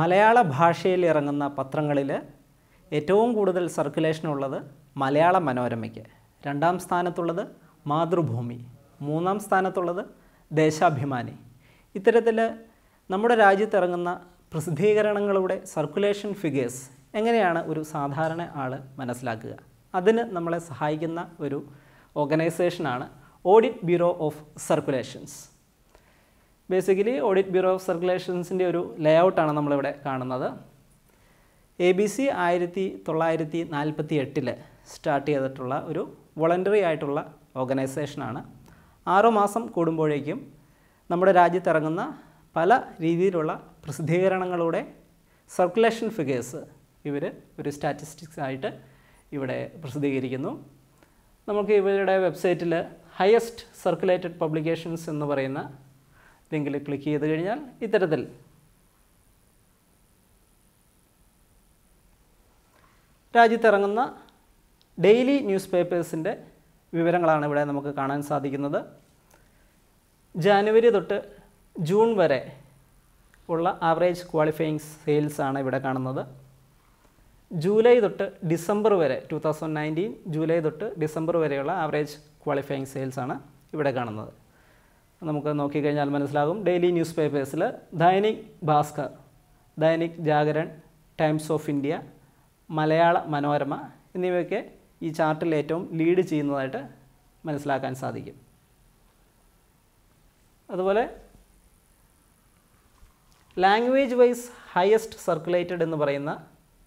മലയാള ഭാഷയിൽ ഇറങ്ങുന്ന പത്രങ്ങളിൽ ഏറ്റവും കൂടുതൽ സർക്കുലേഷൻ ഉള്ളത് മലയാള മനോരമയ്ക്ക് രണ്ടാം സ്ഥാനത്തുള്ളത് മാതൃഭൂമി മൂന്നാം സ്ഥാനത്തുള്ളത് ദേശാഭിമാനി ഇത്തരത്തിൽ നമ്മുടെ രാജ്യത്ത് ഇറങ്ങുന്ന പ്രസിദ്ധീകരണങ്ങളുടെ സർക്കുലേഷൻ ഫിഗേഴ്സ് എങ്ങനെയാണ് ഒരു സാധാരണ ആൾ മനസ്സിലാക്കുക അതിന് നമ്മളെ സഹായിക്കുന്ന ഒരു ഓർഗനൈസേഷനാണ് audit bureau of circulations basically audit bureau of സർക്കുലേഷൻസിൻ്റെ ഒരു ലേ ഔട്ടാണ് നമ്മളിവിടെ കാണുന്നത് എ ബി സി ആയിരത്തി തൊള്ളായിരത്തി നാൽപ്പത്തി എട്ടിൽ സ്റ്റാർട്ട് ചെയ്തിട്ടുള്ള ഒരു വോളണ്ടറി ആയിട്ടുള്ള ഓർഗനൈസേഷനാണ് ആറു മാസം കൂടുമ്പോഴേക്കും നമ്മുടെ രാജ്യത്തിറങ്ങുന്ന പല രീതിയിലുള്ള പ്രസിദ്ധീകരണങ്ങളുടെ സർക്കുലേഷൻ ഫിഗേഴ്സ് ഇവർ ഒരു സ്റ്റാറ്റിസ്റ്റിക്സ് ആയിട്ട് ഇവിടെ പ്രസിദ്ധീകരിക്കുന്നു നമുക്ക് ഇവരുടെ വെബ്സൈറ്റിൽ ഹയസ്റ്റ് സർക്കുലേറ്റഡ് പബ്ലിക്കേഷൻസ് എന്ന് പറയുന്ന ലിങ്കിൽ ക്ലിക്ക് ചെയ്ത് കഴിഞ്ഞാൽ ഇത്തരത്തിൽ രാജ്യത്തിറങ്ങുന്ന ഡെയിലി ന്യൂസ് പേപ്പേഴ്സിൻ്റെ വിവരങ്ങളാണ് ഇവിടെ നമുക്ക് കാണാൻ സാധിക്കുന്നത് ജാനുവരി തൊട്ട് ജൂൺ വരെ ഉള്ള ആവറേജ് ക്വാളിഫയിങ് സെയിൽസ് ആണ് ഇവിടെ കാണുന്നത് ജൂലൈ തൊട്ട് ഡിസംബർ വരെ ടു തൗസൻഡ് നയൻറ്റീൻ ജൂലൈ തൊട്ട് ഡിസംബർ വരെയുള്ള ആവറേജ് ക്വാളിഫയിങ് സെയിൽസ് ആണ് ഇവിടെ കാണുന്നത് നമുക്ക് നോക്കിക്കഴിഞ്ഞാൽ മനസ്സിലാകും ഡെയിലി ന്യൂസ് പേപ്പേഴ്സിൽ Dainik Bhaskar Dainik Jagran Times of India Malayala Manorama എന്നിവയൊക്കെ ഈ ചാർട്ടിൽ ഏറ്റവും ലീഡ് ചെയ്യുന്നതായിട്ട് മനസ്സിലാക്കാൻ സാധിക്കും അതുപോലെ ലാംഗ്വേജ് വൈസ് ഹയസ്റ്റ് സർക്കുലേറ്റഡ് എന്ന് പറയുന്ന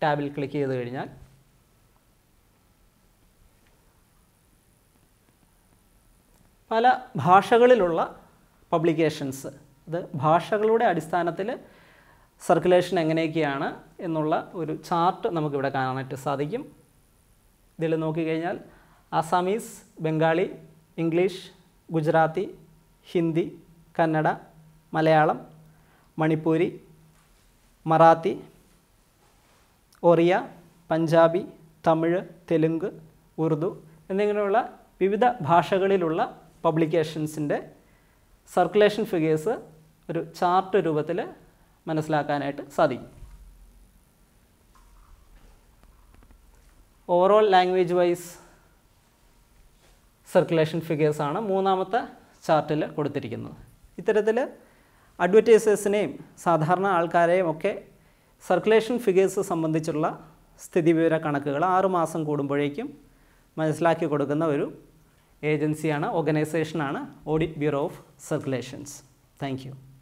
ടാബിൽ ക്ലിക്ക് ചെയ്ത് കഴിഞ്ഞാൽ പല ഭാഷകളിലുള്ള പബ്ലിക്കേഷൻസ് അത് ഭാഷകളുടെ അടിസ്ഥാനത്തിൽ സർക്കുലേഷൻ എങ്ങനെയൊക്കെയാണ് എന്നുള്ള ഒരു ചാർട്ട് നമുക്കിവിടെ കാണാനായിട്ട് സാധിക്കും ഇതിൽ നോക്കിക്കഴിഞ്ഞാൽ അസാമീസ് ബംഗാളി ഇംഗ്ലീഷ് ഗുജറാത്തി ഹിന്ദി കന്നഡ മലയാളം മണിപ്പൂരി മറാത്തി ഒറിയ പഞ്ചാബി തമിഴ് തെലുങ്ക് ഉറുദു എന്നിങ്ങനെയുള്ള വിവിധ ഭാഷകളിലുള്ള പബ്ലിക്കേഷൻസിൻ്റെ സർക്കുലേഷൻ ഫിഗേഴ്സ് ഒരു ചാർട്ട് രൂപത്തിൽ മനസ്സിലാക്കാനായിട്ട് സാധിക്കും ഓവറോൾ ലാംഗ്വേജ് വൈസ് സർക്കുലേഷൻ ഫിഗേഴ്സാണ് മൂന്നാമത്തെ ചാർട്ടിൽ കൊടുത്തിരിക്കുന്നത് ഇത്തരത്തിൽ അഡ്വർടൈസേഴ്സിനെയും സാധാരണ ആൾക്കാരെയും ഒക്കെ സർക്കുലേഷൻ ഫിഗേഴ്സ് സംബന്ധിച്ചുള്ള സ്ഥിതിവിവര കണക്കുകൾ ആറുമാസം കൂടുമ്പോഴേക്കും മനസ്സിലാക്കി കൊടുക്കുന്ന ഒരു agency organization audit bureau of circulations thank you